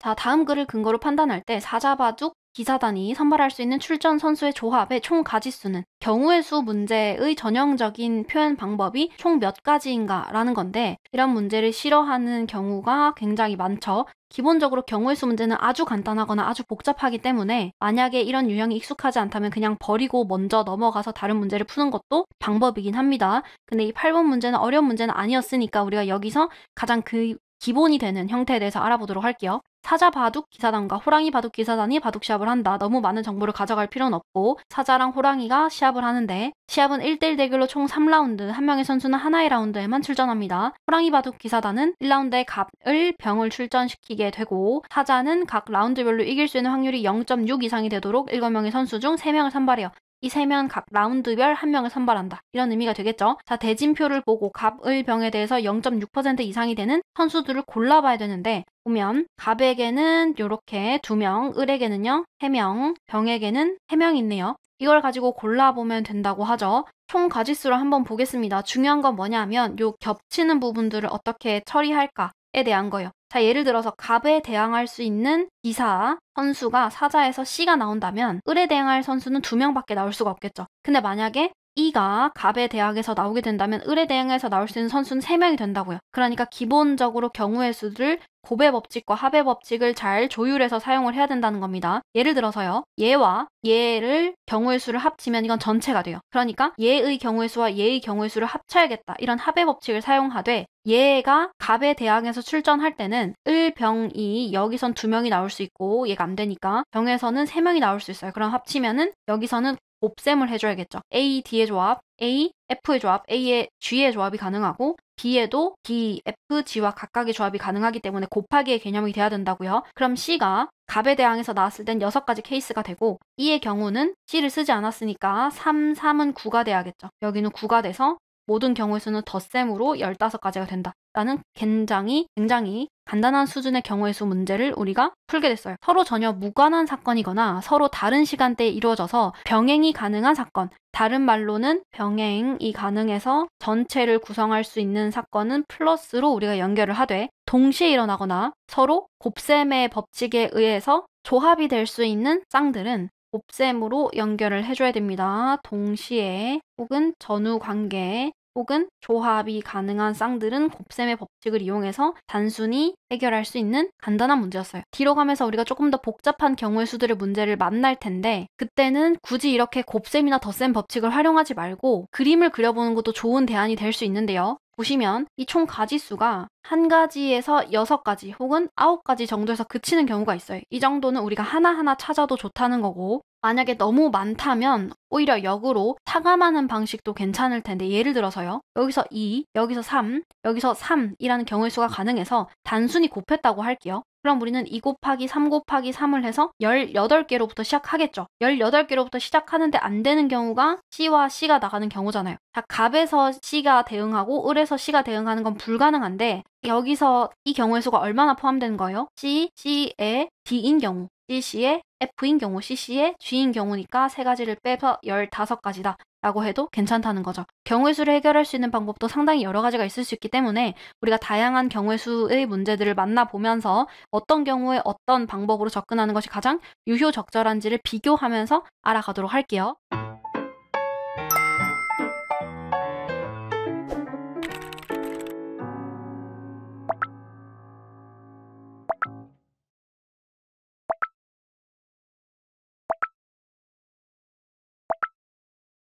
자, 다음 글을 근거로 판단할 때 사자바죽, 기사단이 선발할 수 있는 출전 선수의 조합의 총 가지수는 경우의 수 문제의 전형적인 표현 방법이 총 몇 가지인가라는 건데 이런 문제를 싫어하는 경우가 굉장히 많죠. 기본적으로 경우의 수 문제는 아주 간단하거나 아주 복잡하기 때문에 만약에 이런 유형이 익숙하지 않다면 그냥 버리고 먼저 넘어가서 다른 문제를 푸는 것도 방법이긴 합니다. 근데 이 8번 문제는 어려운 문제는 아니었으니까 우리가 여기서 가장 그 기본이 되는 형태에 대해서 알아보도록 할게요. 사자 바둑 기사단과 호랑이 바둑 기사단이 바둑 시합을 한다. 너무 많은 정보를 가져갈 필요는 없고 사자랑 호랑이가 시합을 하는데 시합은 1대1 대결로 총 3라운드, 한 명의 선수는 하나의 라운드에만 출전합니다. 호랑이 바둑 기사단은 1라운드에 갑을 병을 출전시키게 되고 사자는 각 라운드별로 이길 수 있는 확률이 0.6 이상이 되도록 7명의 선수 중 3명을 선발해요. 이세명각 라운드별 한 명을 선발한다. 이런 의미가 되겠죠. 자, 대진표를 보고 갑을 병에 대해서 0.6% 이상이 되는 선수들을 골라봐야 되는데 보면 갑에게는 이렇게 두명 을에게는요 세명 병에게는 세명 있네요. 이걸 가지고 골라보면 된다고 하죠. 총 가짓수를 한번 보겠습니다. 중요한 건 뭐냐면 요 겹치는 부분들을 어떻게 처리할까 에 대한 거예요. 자, 예를 들어서 갑에 대항할 수 있는 기사, 선수가 사자에서 C가 나온다면 을에 대항할 선수는 두 명밖에 나올 수가 없겠죠. 근데 만약에 E가 갑의 대학에서 나오게 된다면 을의 대항에서 나올 수 있는 선수는 3명이 된다고요. 그러니까 기본적으로 경우의 수를 고배 법칙과 합의 법칙을 잘 조율해서 사용을 해야 된다는 겁니다. 예를 들어서요. 예와 예를 경우의 수를 합치면 이건 전체가 돼요. 그러니까 예의 경우의 수와 예의 경우의 수를 합쳐야겠다. 이런 합의 법칙을 사용하되 예가 갑의 대학에서 출전할 때는 을, 병, 이 여기선 두 명이 나올 수 있고 얘가 안 되니까 병에서는 세 명이 나올 수 있어요. 그럼 합치면은 여기서는 곱셈을 해줘야겠죠. A, D의 조합, A, F의 조합, A의 G의 조합이 가능하고 B에도 D, F, G와 각각의 조합이 가능하기 때문에 곱하기의 개념이 돼야 된다고요. 그럼 C가 갑에 대항해서 나왔을 땐 6가지 케이스가 되고 E의 경우는 C를 쓰지 않았으니까 3, 3은 9가 돼야겠죠. 여기는 9가 돼서 모든 경우의 수는 덧셈으로 15가지가 된다. 라는 굉장히 굉장히 간단한 수준의 경우에서 문제를 우리가 풀게 됐어요. 서로 전혀 무관한 사건이거나 서로 다른 시간대에 이루어져서 병행이 가능한 사건, 다른 말로는 병행이 가능해서 전체를 구성할 수 있는 사건은 플러스로 우리가 연결을 하되 동시에 일어나거나 서로 곱셈의 법칙에 의해서 조합이 될 수 있는 쌍들은 곱셈으로 연결을 해줘야 됩니다. 동시에 혹은 전후 관계 혹은 조합이 가능한 쌍들은 곱셈의 법칙을 이용해서 단순히 해결할 수 있는 간단한 문제였어요. 뒤로 가면서 우리가 조금 더 복잡한 경우의 수들의 문제를 만날 텐데 그때는 굳이 이렇게 곱셈이나 덧셈 법칙을 활용하지 말고 그림을 그려보는 것도 좋은 대안이 될 수 있는데요. 보시면 이 총 가지수가 한 가지에서 여섯 가지 혹은 아홉 가지 정도에서 그치는 경우가 있어요. 이 정도는 우리가 하나하나 찾아도 좋다는 거고 만약에 너무 많다면 오히려 역으로 차감하는 방식도 괜찮을 텐데 예를 들어서요. 여기서 2, 여기서 3, 여기서 3이라는 경우의 수가 가능해서 단순히 곱했다고 할게요. 그럼 우리는 2 곱하기 3 곱하기 3을 해서 18개로부터 시작하겠죠. 18개로부터 시작하는데 안 되는 경우가 C와 C가 나가는 경우잖아요. 자, 갑에서 C가 대응하고 을에서 C가 대응하는 건 불가능한데 여기서 이 경우의 수가 얼마나 포함되는 거예요? C, C의 D인 경우, C, C의 F인 경우 CC에 G인 경우니까 세 가지를 빼서 15가지다 라고 해도 괜찮다는 거죠. 경우의 수를 해결할 수 있는 방법도 상당히 여러 가지가 있을 수 있기 때문에 우리가 다양한 경우의 수의 문제들을 만나보면서 어떤 경우에 어떤 방법으로 접근하는 것이 가장 유효 적절한지를 비교하면서 알아가도록 할게요.